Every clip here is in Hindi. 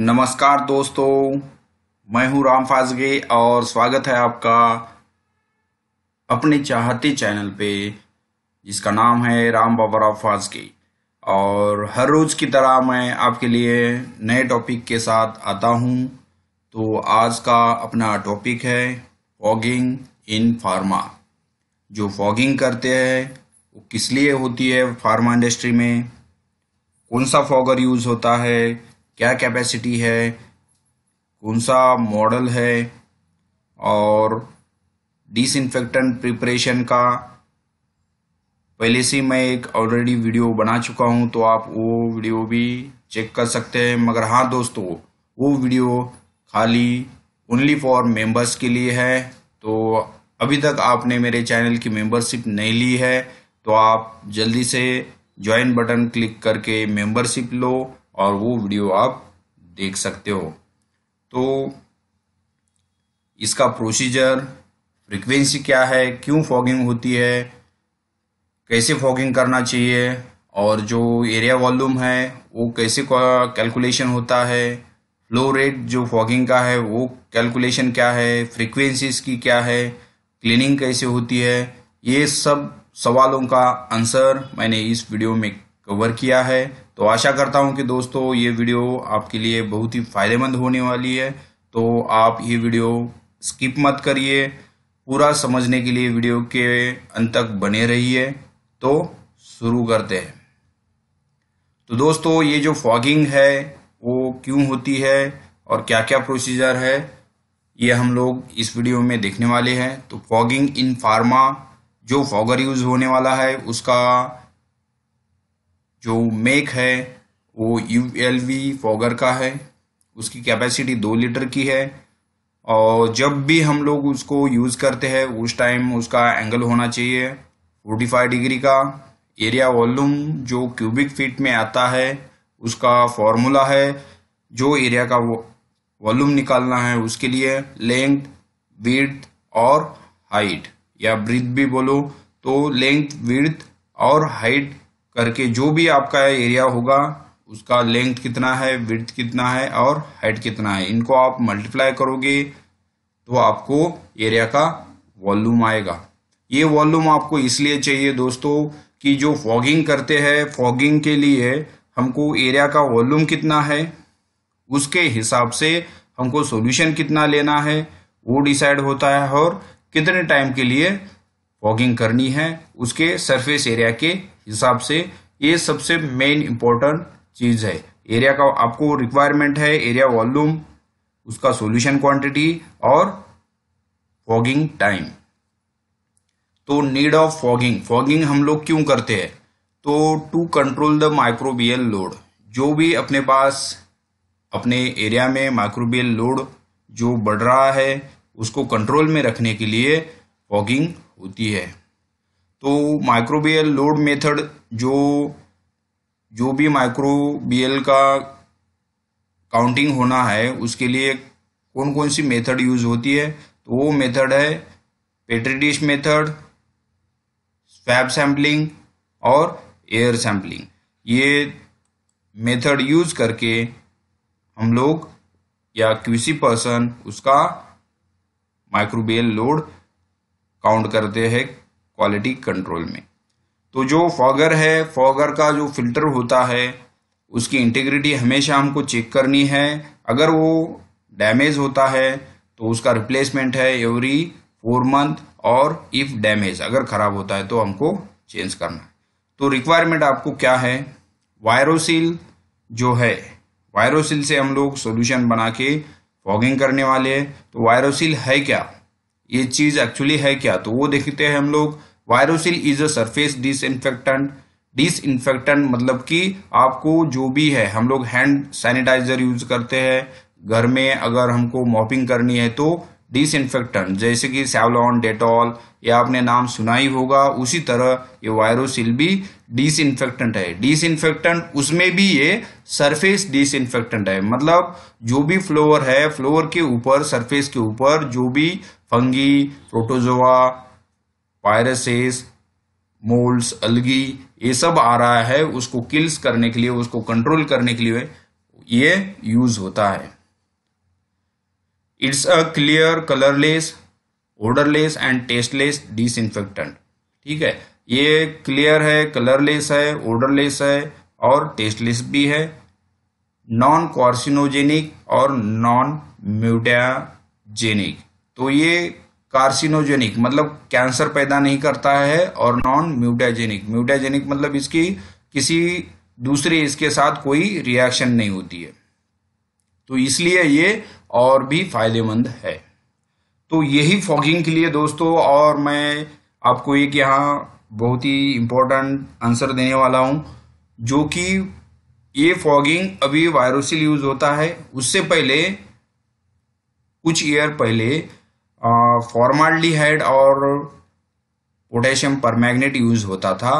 नमस्कार दोस्तों मैं हूं राम फाजगे और स्वागत है आपका अपने चाहते चैनल पे जिसका नाम है राम बाबा राव फाजगे और हर रोज़ की तरह मैं आपके लिए नए टॉपिक के साथ आता हूं तो आज का अपना टॉपिक है फॉगिंग इन फार्मा जो फॉगिंग करते हैं वो किस लिए होती है फार्मा इंडस्ट्री में कौन सा फॉगर यूज़ होता है क्या कैपेसिटी है कौन सा मॉडल है और डिसइनफेक्टेंट प्रिपरेशन का पहले से मैं एक ऑलरेडी वीडियो बना चुका हूं तो आप वो वीडियो भी चेक कर सकते हैं मगर हाँ दोस्तों वो वीडियो खाली ओनली फॉर मेंबर्स के लिए है तो अभी तक आपने मेरे चैनल की मेंबरशिप नहीं ली है तो आप जल्दी से ज्वाइन बटन क्लिक करके मेंबरशिप लो और वो वीडियो आप देख सकते हो तो इसका प्रोसीजर फ्रीक्वेंसी क्या है क्यों फॉगिंग होती है कैसे फॉगिंग करना चाहिए और जो एरिया वॉल्यूम है वो कैसे कैलकुलेशन होता है फ्लो रेट जो फॉगिंग का है वो कैलकुलेशन क्या है फ्रीक्वेंसीज की क्या है क्लीनिंग कैसे होती है ये सब सवालों का आंसर मैंने इस वीडियो में कवर किया है तो आशा करता हूँ कि दोस्तों ये वीडियो आपके लिए बहुत ही फ़ायदेमंद होने वाली है तो आप ये वीडियो स्किप मत करिए पूरा समझने के लिए वीडियो के अंत तक बने रहिए तो शुरू करते हैं तो दोस्तों ये जो फॉगिंग है वो क्यों होती है और क्या क्या प्रोसीजर है ये हम लोग इस वीडियो में देखने वाले हैं तो फॉगिंग इन फार्मा जो फॉगर यूज़ होने वाला है उसका जो मेक है वो यू एल वी फॉगर का है उसकी कैपेसिटी दो लीटर की है और जब भी हम लोग उसको यूज़ करते हैं उस टाइम उसका एंगल होना चाहिए 45 डिग्री का एरिया वॉल्यूम जो क्यूबिक फीट में आता है उसका फॉर्मूला है जो एरिया का वॉल्यूम निकालना है उसके लिए लेंथ विड्थ और हाइट या ब्रिथ भी बोलो तो लेंथ विड्थ और हाइट करके जो भी आपका एरिया होगा उसका लेंथ कितना है विड्थ कितना है और हाइट कितना है इनको आप मल्टीप्लाई करोगे तो आपको एरिया का वॉल्यूम आएगा ये वॉल्यूम आपको इसलिए चाहिए दोस्तों कि जो फॉगिंग करते हैं फॉगिंग के लिए हमको एरिया का वॉल्यूम कितना है उसके हिसाब से हमको सॉल्यूशन कितना लेना है वो डिसाइड होता है और कितने टाइम के लिए फॉगिंग करनी है उसके सरफेस एरिया के हिसाब से ये सबसे मेन इंपॉर्टेंट चीज़ है एरिया का आपको रिक्वायरमेंट है एरिया वॉल्यूम उसका सॉल्यूशन क्वांटिटी और फॉगिंग टाइम तो नीड ऑफ फॉगिंग फॉगिंग हम लोग क्यों करते हैं तो to control the microbial load जो भी अपने पास अपने एरिया में माइक्रोबियल लोड जो बढ़ रहा है उसको कंट्रोल में रखने के लिए फॉगिंग होती है तो माइक्रोबियल लोड मेथड जो जो भी माइक्रोबियल का काउंटिंग होना है उसके लिए कौन कौन सी मेथड यूज होती है तो वो मेथड है पेट्रीडिश मेथड स्वैब सैम्पलिंग और एयर सैम्पलिंग ये मेथड यूज करके हम लोग या क्यूसी पर्सन उसका माइक्रोबियल लोड काउंट करते हैं क्वालिटी कंट्रोल में तो जो फॉगर है फॉगर का जो फिल्टर होता है उसकी इंटीग्रिटी हमेशा हमको चेक करनी है अगर वो डैमेज होता है तो उसका रिप्लेसमेंट है एवरी फोर मंथ और इफ़ डैमेज अगर ख़राब होता है तो हमको चेंज करना तो रिक्वायरमेंट आपको क्या है वायरोसिल जो है वायरोसिल से हम लोग सोल्यूशन बना के फॉगिंग करने वाले हैं तो वायरोसिल है क्या ये चीज़ एक्चुअली है क्या तो वो देखते हैं हम लोग Virosil is a surface disinfectant disinfectant मतलब कि आपको जो भी है हम लोग हैंड सैनिटाइजर यूज करते हैं घर में अगर हमको मॉपिंग करनी है तो डिसइनफेक्टेंट जैसे कि सैवलॉन डेटॉल ये आपने नाम सुना ही होगा उसी तरह ये वायरोसिल भी डिसइनफेक्टेंट है डिसइनफेक्टेंट उसमें भी ये सरफेस डिसइनफेक्टेंट है मतलब जो भी फ्लोर है फ्लोर के ऊपर सरफेस के ऊपर जो भी fungi protozoa viruses moulds algae ये सब आ रहा है उसको किल्स करने के लिए उसको कंट्रोल करने के लिए ये यूज होता है it's a clear colourless odourless and tasteless dis ठीक है ये क्लियर है कलरलेस है ओडरलेस है और टेस्टलेस भी है नॉन कॉर्सिनोजेनिक और नॉन म्यूटाजेनिक तो ये कार्सिनोजेनिक मतलब कैंसर पैदा नहीं करता है और नॉन म्यूटाजेनिक म्यूटाजेनिक मतलब इसकी किसी दूसरे इसके साथ कोई रिएक्शन नहीं होती है तो इसलिए ये और भी फायदेमंद है तो यही फॉगिंग के लिए दोस्तों और मैं आपको एक यहाँ बहुत ही इम्पोर्टेंट आंसर देने वाला हूँ जो कि ये फॉगिंग अभी वायरोसिल यूज होता है उससे पहले कुछ ईयर पहले फॉर्माल्डिहाइड और पोटेशियम परमैग्नेट यूज होता था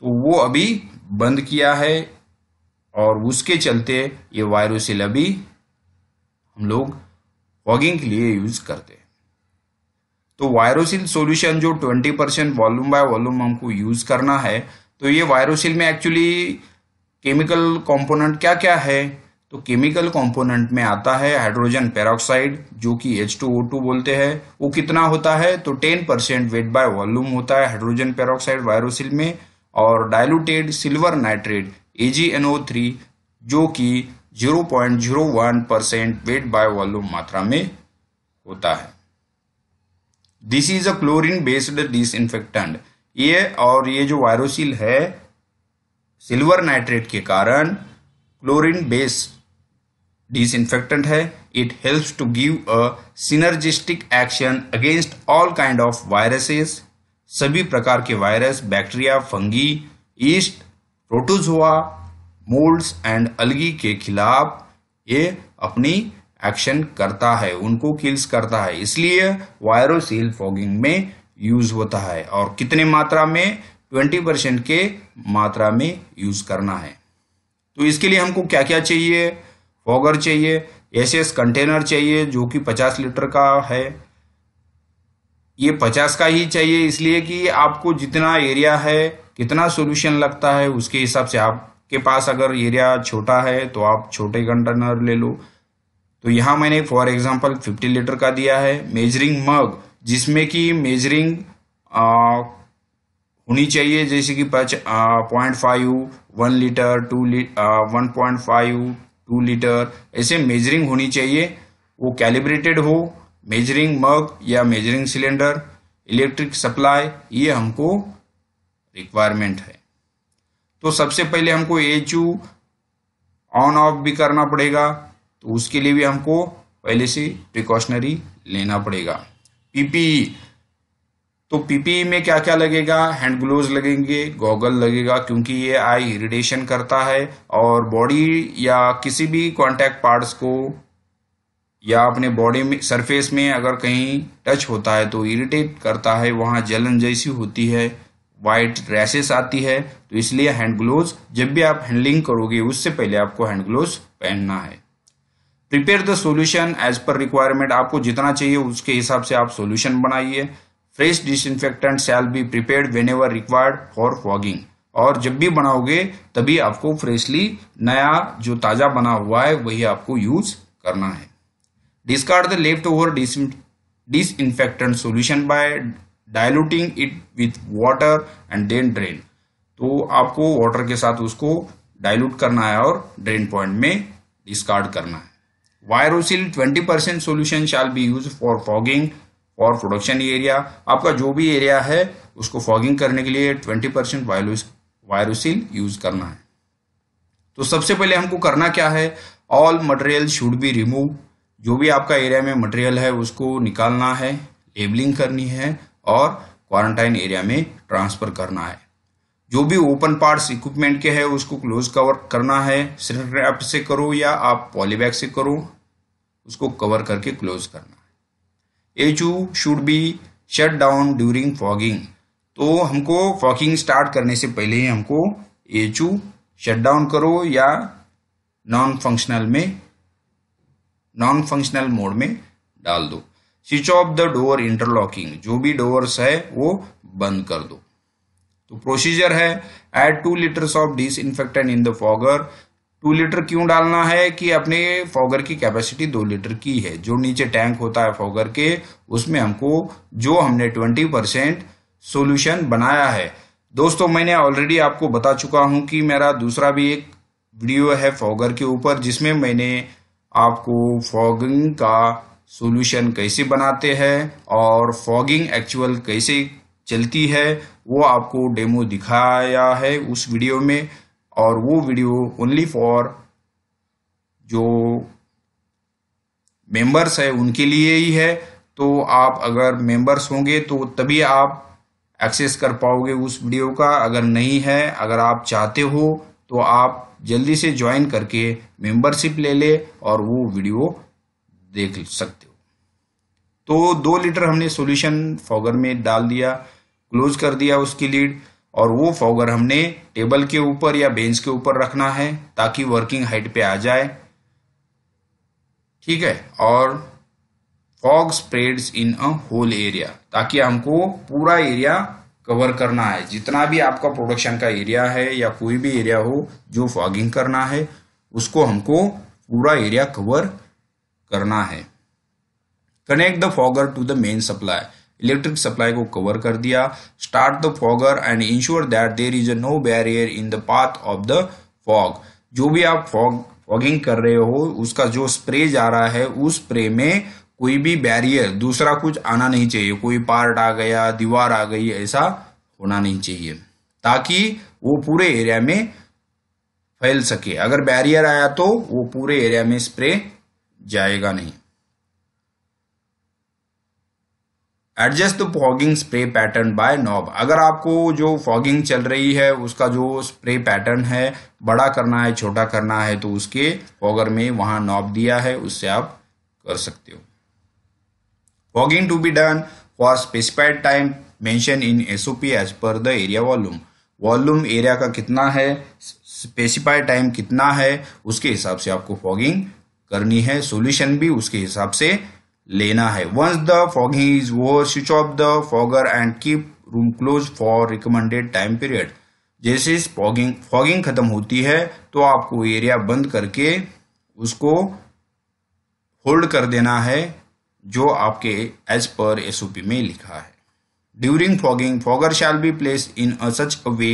तो वो अभी बंद किया है और उसके चलते ये वायरोसिल अभी हम लोग फॉगिंग के लिए यूज करते हैं तो वायरोसिल सॉल्यूशन जो 20 परसेंट वॉल्यूम बाय वॉल्यूम हमको यूज करना है तो ये वायरोसिल में एक्चुअली केमिकल कंपोनेंट क्या क्या है तो केमिकल कंपोनेंट में आता है हाइड्रोजन पेरोक्साइड जो कि H2O2 बोलते हैं वो कितना होता है तो 10 परसेंट वेट बाय वॉल्यूम होता है हाइड्रोजन पेरोक्साइड वायरोसिल में और डायलूटेड सिल्वर नाइट्रेट AgNO3 जो कि 0.01 परसेंट वेट बाय वॉल्यूम मात्रा में होता है this is a chlorine based dis ये और ये जो वायरोसिल है सिल्वर नाइट्रेट के कारण क्लोरीन बेस disinfectant है it helps to give a synergistic action against all kind of viruses सभी प्रकार के virus bacteria fungi yeast protozoa moulds and algae के खिलाफ ये अपनी एक्शन करता है उनको किल्स करता है इसलिए वायरोसील फॉगिंग में यूज होता है और कितने मात्रा में 20 परसेंट के मात्रा में यूज करना है तो इसके लिए हमको क्या क्या चाहिए फॉगर चाहिए एस कंटेनर चाहिए जो कि पचास लीटर का है ये पचास का ही चाहिए इसलिए कि आपको जितना एरिया है कितना सॉल्यूशन लगता है उसके हिसाब से आपके पास अगर एरिया छोटा है तो आप छोटे कंटेनर ले लो तो यहाँ मैंने फॉर एग्जांपल 50 लीटर का दिया है मेजरिंग मग जिसमें कि मेजरिंग होनी चाहिए जैसे कि point five one litre two litre one point five two litre ऐसे मेजरिंग होनी चाहिए वो कैलिब्रेटेड हो मेजरिंग मग या मेजरिंग सिलेंडर इलेक्ट्रिक सप्लाई ये हमको रिक्वायरमेंट है तो सबसे पहले हमको एच यू ऑन ऑफ भी करना पड़ेगा तो उसके लिए भी हमको पहले से प्रिकॉशनरी लेना पड़ेगा पीपीई तो पीपीई में क्या क्या लगेगा हैंड ग्लोव लगेंगे गॉगल लगेगा क्योंकि ये आई इरिटेशन करता है और बॉडी या किसी भी कॉन्टैक्ट पार्ट्स को या अपने बॉडी में सरफेस में अगर कहीं टच होता है तो इरिटेट करता है वहाँ जलन जैसी होती है वाइट रैसेस आती है तो इसलिए हैंड ग्लोव जब भी आप हैंडलिंग करोगे उससे पहले आपको हैंड ग्लोव पहनना है prepare the solution as per requirement आपको जितना चाहिए उसके हिसाब से आप सोल्यूशन बनाइए fresh disinfectant shall be prepared whenever required for fogging और जब भी बनाओगे तभी आपको फ्रेशली नया जो ताज़ा बना हुआ है वही आपको यूज करना है the left leftover dis disinfectant solution by diluting it with water and then drain तो आपको वाटर के साथ उसको डायलूट करना है और ड्रेन पॉइंट में डिस्कार्ड करना है Virosil 20% percent solution shall be use for fogging और प्रोडक्शन एरिया आपका जो भी एरिया है उसको फॉगिंग करने के लिए ट्वेंटी परसेंट वायरोसिल यूज करना है तो सबसे पहले हमको करना क्या है all material should be remove जो भी आपका एरिया में मटेरियल है उसको निकालना है लेबलिंग करनी है और क्वारंटाइन एरिया में ट्रांसफर करना है जो भी ओपन पार्ट्स इक्विपमेंट के है उसको क्लोज कवर करना है सिर्फ से करो या आप पॉलीबैग से करो उसको कवर करके क्लोज करना AHU should be shut down during fogging तो हमको फॉगिंग स्टार्ट करने से पहले ही हमको एचू शट डाउन करो या नॉन फंक्शनल में नॉन फंक्शनल मोड में डाल दो switch off the door interlocking जो भी डोर्स है वो बंद कर दो तो प्रोसीजर है add two litres of dis in the fogger two litre क्यों डालना है कि अपने फॉगर की कैपेसिटी दो लीटर की है जो नीचे टैंक होता है फॉगर के उसमें हमको जो हमने ट्वेंटी परसेंट सोल्यूशन बनाया है दोस्तों मैंने ऑलरेडी आपको बता चुका हूं कि मेरा दूसरा भी एक वीडियो है फॉगर के ऊपर जिसमें मैंने आपको फॉगिंग का सोल्यूशन कैसे बनाते हैं और फॉगिंग एक्चुअल कैसे चलती है वो आपको डेमो दिखाया है उस वीडियो में और वो वीडियो ओनली फॉर जो मेंबर्स है उनके लिए ही है तो आप अगर मेंबर्स होंगे तो तभी आप एक्सेस कर पाओगे उस वीडियो का अगर नहीं है अगर आप चाहते हो तो आप जल्दी से ज्वाइन करके मेंबरशिप ले ले और वो वीडियो देख सकते हो तो दो लीटर हमने सॉल्यूशन फॉगर में डाल दिया क्लोज कर दिया उसकी लीड और वो फॉगर हमने टेबल के ऊपर या बेंच के ऊपर रखना है ताकि वर्किंग हाइट पे आ जाए ठीक है और fog spreads in a whole area ताकि हमको पूरा एरिया कवर करना है जितना भी आपका प्रोडक्शन का एरिया है या कोई भी एरिया हो जो फॉगिंग करना है उसको हमको पूरा एरिया कवर करना है connect the fogger to the main supply electric supply को कवर कर दिया the fogger and ensure that there is a no barrier in the path of the fog जो भी आप फॉग फॉगिंग कर रहे हो उसका जो स्प्रे जा रहा है उस स्प्रे में कोई भी बैरियर दूसरा कुछ आना नहीं चाहिए कोई पार्ट आ गया दीवार आ गई ऐसा होना नहीं चाहिए ताकि वो पूरे एरिया में फैल सके अगर बैरियर आया तो वो पूरे एरिया में स्प्रे जाएगा नहीं adjust fogging spray pattern by knob अगर आपको जो फॉगिंग चल रही है उसका जो स्प्रे पैटर्न है बड़ा करना है छोटा करना है तो उसके फॉगर में वहां नॉब दिया है उससे आप कर सकते हो fogging to be done for specified time mention in SOP as per the area volume volume area का कितना है स्पेसिफाइड टाइम कितना है उसके हिसाब से आपको फॉगिंग करनी है सोल्यूशन भी उसके हिसाब से लेना है once the fogging is over switch off the fogger and keep room close for recommended time period जैसे इस फॉगिंग फॉगिंग खत्म होती है तो आपको एरिया बंद करके उसको होल्ड कर देना है जो आपके एज पर एस में लिखा है during fogging fogger shall be place in a such a way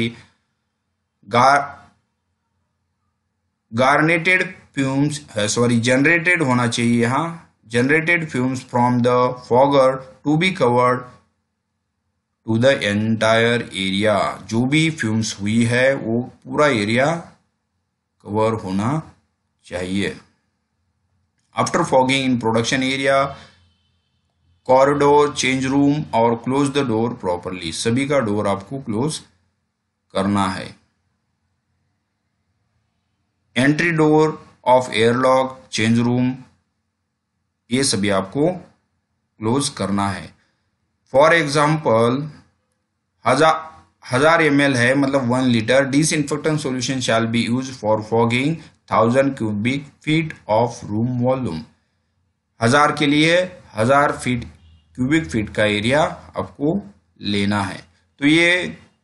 garneted fumes sorry generated होना चाहिए यहाँ generated fumes from the fogger to be covered to the entire area जो भी फ्यूम्स हुई है वो पूरा एरिया कवर होना चाहिए after fogging in production area corridor change room और क्लोज द डोर प्रॉपरली सभी का डोर आपको क्लोज करना है entry door of airlock change room ये सभी आपको क्लोज करना है फॉर एग्जाम्पल हजार हजार एम है मतलब one litre disinfectant solution shall be use for fogging thousand cubic feet of room volume हजार के लिए हजार फीट क्यूबिक फीट का एरिया आपको लेना है तो ये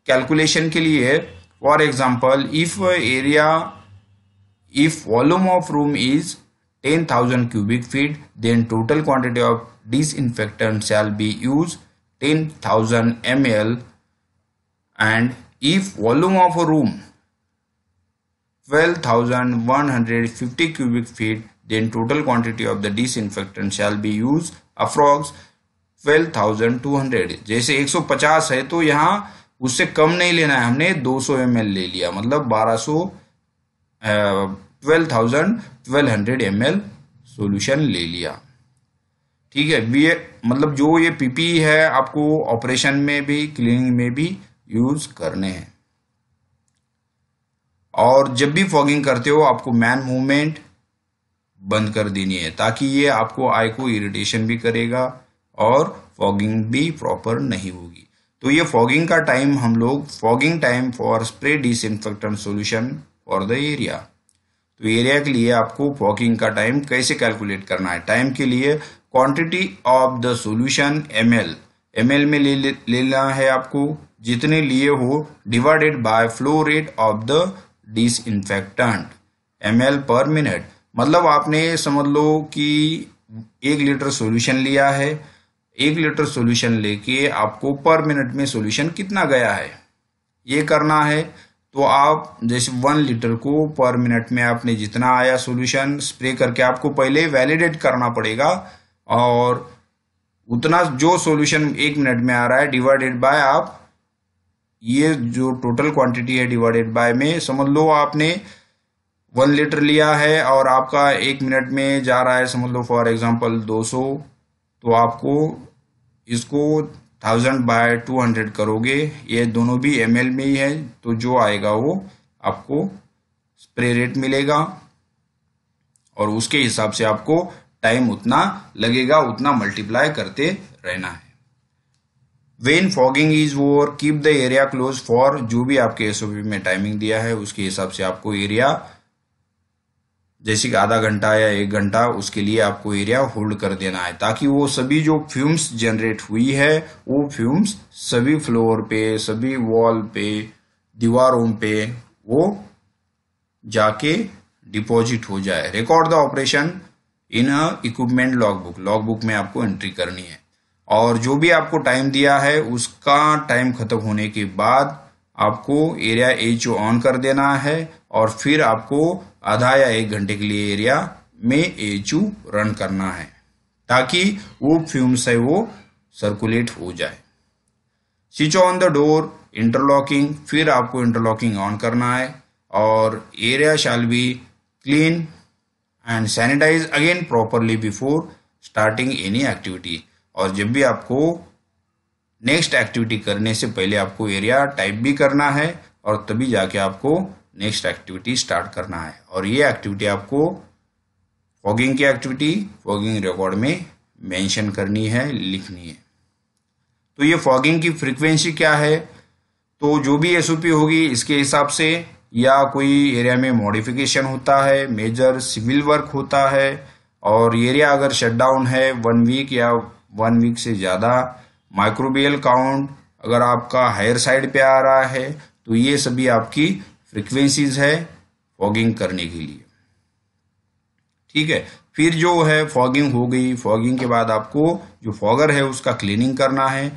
कैलकुलेशन के लिए for example if area if volume of room is 10,000 cubic feet, then total quantity of disinfectant shall be used 10,000 ml and if volume of a room 12,150 cubic feet then total quantity of the disinfectant shall be used approx 12,200 जैसे 150 है तो यहाँ उससे कम नहीं लेना है हमने 200 ml ले लिया मतलब 1200 12,1200 ml सॉल्यूशन ले लिया ठीक है ये मतलब जो ये पीपी e है आपको ऑपरेशन में भी क्लीनिंग में भी यूज करने हैं और जब भी फॉगिंग करते हो आपको मैन मूवमेंट बंद कर देनी है ताकि ये आपको आई को इरिटेशन भी करेगा और फॉगिंग भी प्रॉपर नहीं होगी तो ये फॉगिंग का टाइम हम लोग fogging time for spray dis solution for the area तो एरिया के लिए आपको वॉकिंग का टाइम कैसे कैलकुलेट करना है टाइम के लिए quantity of the solution ml ml में ले लेना है आपको जितने लिए हो divided by flow rate of the disinfectant M per minute मतलब आपने समझ लो कि एक लीटर सॉल्यूशन लिया है एक लीटर सॉल्यूशन लेके आपको पर मिनट में सॉल्यूशन कितना गया है ये करना है तो आप जैसे वन लीटर को पर मिनट में आपने जितना आया सॉल्यूशन स्प्रे करके आपको पहले वैलिडेट करना पड़ेगा और उतना जो सॉल्यूशन एक मिनट में आ रहा है डिवाइडेड बाय आप ये जो टोटल क्वांटिटी है डिवाइडेड बाय में समझ लो आपने वन लीटर लिया है और आपका एक मिनट में जा रहा है समझ लो फॉर एग्जाम्पल दो तो आपको इसको थाउजेंड बाय टू हंड्रेड करोगे ये दोनों भी एम में ही है तो जो आएगा वो आपको स्प्रे रेट मिलेगा और उसके हिसाब से आपको टाइम उतना लगेगा उतना मल्टीप्लाई करते रहना है when fogging is over keep the area close for जो भी आपके एसओपी में टाइमिंग दिया है उसके हिसाब से आपको एरिया जैसे कि आधा घंटा या एक घंटा उसके लिए आपको एरिया होल्ड कर देना है ताकि वो सभी जो फ्यूम्स जनरेट हुई है वो फ्यूम्स सभी फ्लोर पे सभी वॉल पे दीवारों पे वो जाके डिपॉजिट हो जाए record the operation in a equipment log book log book में आपको एंट्री करनी है और जो भी आपको टाइम दिया है उसका टाइम खत्म होने के बाद आपको एरिया एच ऑन कर देना है और फिर आपको आधा या एक घंटे के लिए एरिया में एचू रन करना है ताकि वो फ्यूम्स है वो सर्कुलेट हो जाए switch on the door interlocking फिर आपको इंटरलॉकिंग ऑन करना है और area shall be clean and sanitize again properly before starting any activity और जब भी आपको नेक्स्ट एक्टिविटी करने से पहले आपको एरिया टाइप भी करना है और तभी जाके आपको नेक्स्ट एक्टिविटी स्टार्ट करना है और ये एक्टिविटी आपको फॉगिंग की एक्टिविटी फॉगिंग रिकॉर्ड में मेंशन करनी है लिखनी है तो ये फॉगिंग की फ्रीक्वेंसी क्या है तो जो भी एसओपी होगी इसके हिसाब से या कोई एरिया में मॉडिफिकेशन होता है मेजर सिविल वर्क होता है और एरिया अगर शटडाउन है वन वीक या वन वीक से ज़्यादा माइक्रोबियल काउंट अगर आपका हायर साइड पे आ रहा है तो ये सभी आपकी फ्रीक्वेंसीज है फॉगिंग करने के लिए ठीक है फिर जो है फॉगिंग हो गई फॉगिंग के बाद आपको जो फॉगर है उसका क्लीनिंग करना है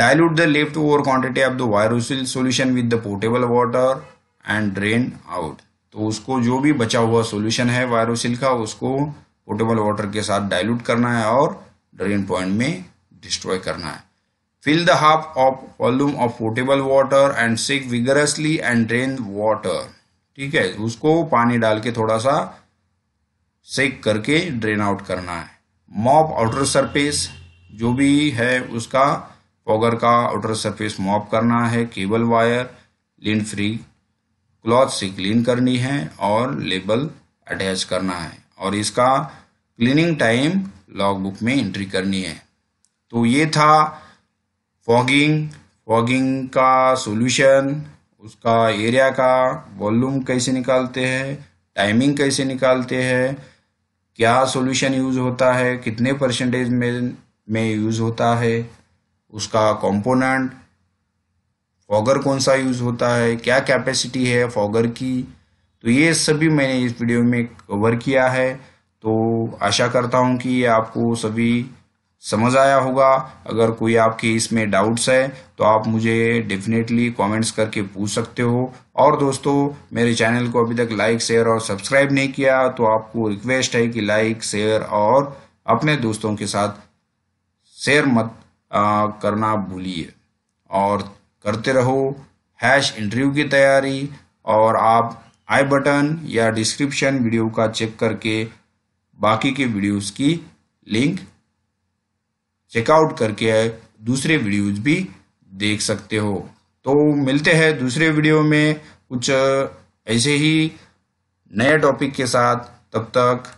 dilute the left over quantity of the Virosil solution with the portable water and drain out तो उसको जो भी बचा हुआ सॉल्यूशन है वायरोसिल का उसको पोर्टेबल वाटर के साथ डायल्यूट करना है और ड्रेन पॉइंट में डिस्ट्रॉय करना है Fill the half of volume of portable water and sick vigorously and drain water ठीक है उसको पानी डाल के थोड़ा सा सेक करके ड्रेन आउट करना है मॉप आउटर सरफेस जो भी है उसका पॉगर का आउटर सरफेस मॉप करना है cable wire lint free cloth से क्लीन करनी है और लेबल अटैच करना है और इसका क्लीनिंग टाइम लॉग बुक में एंट्री करनी है तो ये था फॉगिंग फॉगिंग का सॉल्यूशन उसका एरिया का वॉल्यूम कैसे निकालते हैं टाइमिंग कैसे निकालते हैं क्या सॉल्यूशन यूज होता है कितने परसेंटेज में में यूज होता है उसका कंपोनेंट फॉगर कौन सा यूज होता है क्या कैपेसिटी है फॉगर की तो ये सभी मैंने इस वीडियो में कवर किया है तो आशा करता हूँ कि ये आपको सभी समझ आया होगा अगर कोई आपकी इसमें डाउट्स है तो आप मुझे डेफिनेटली कमेंट्स करके पूछ सकते हो और दोस्तों मेरे चैनल को अभी तक लाइक शेयर और सब्सक्राइब नहीं किया तो आपको रिक्वेस्ट है कि लाइक शेयर और अपने दोस्तों के साथ शेयर मत आ, करना भूलिए और करते रहो हैश इंटरव्यू की तैयारी और आप आई बटन या डिस्क्रिप्शन वीडियो का चेक करके बाकी के वीडियोस की लिंक चेकआउट करके दूसरे वीडियोज भी देख सकते हो तो मिलते हैं दूसरे वीडियो में कुछ ऐसे ही नए टॉपिक के साथ तब तक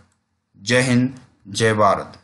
जय हिंद जय भारत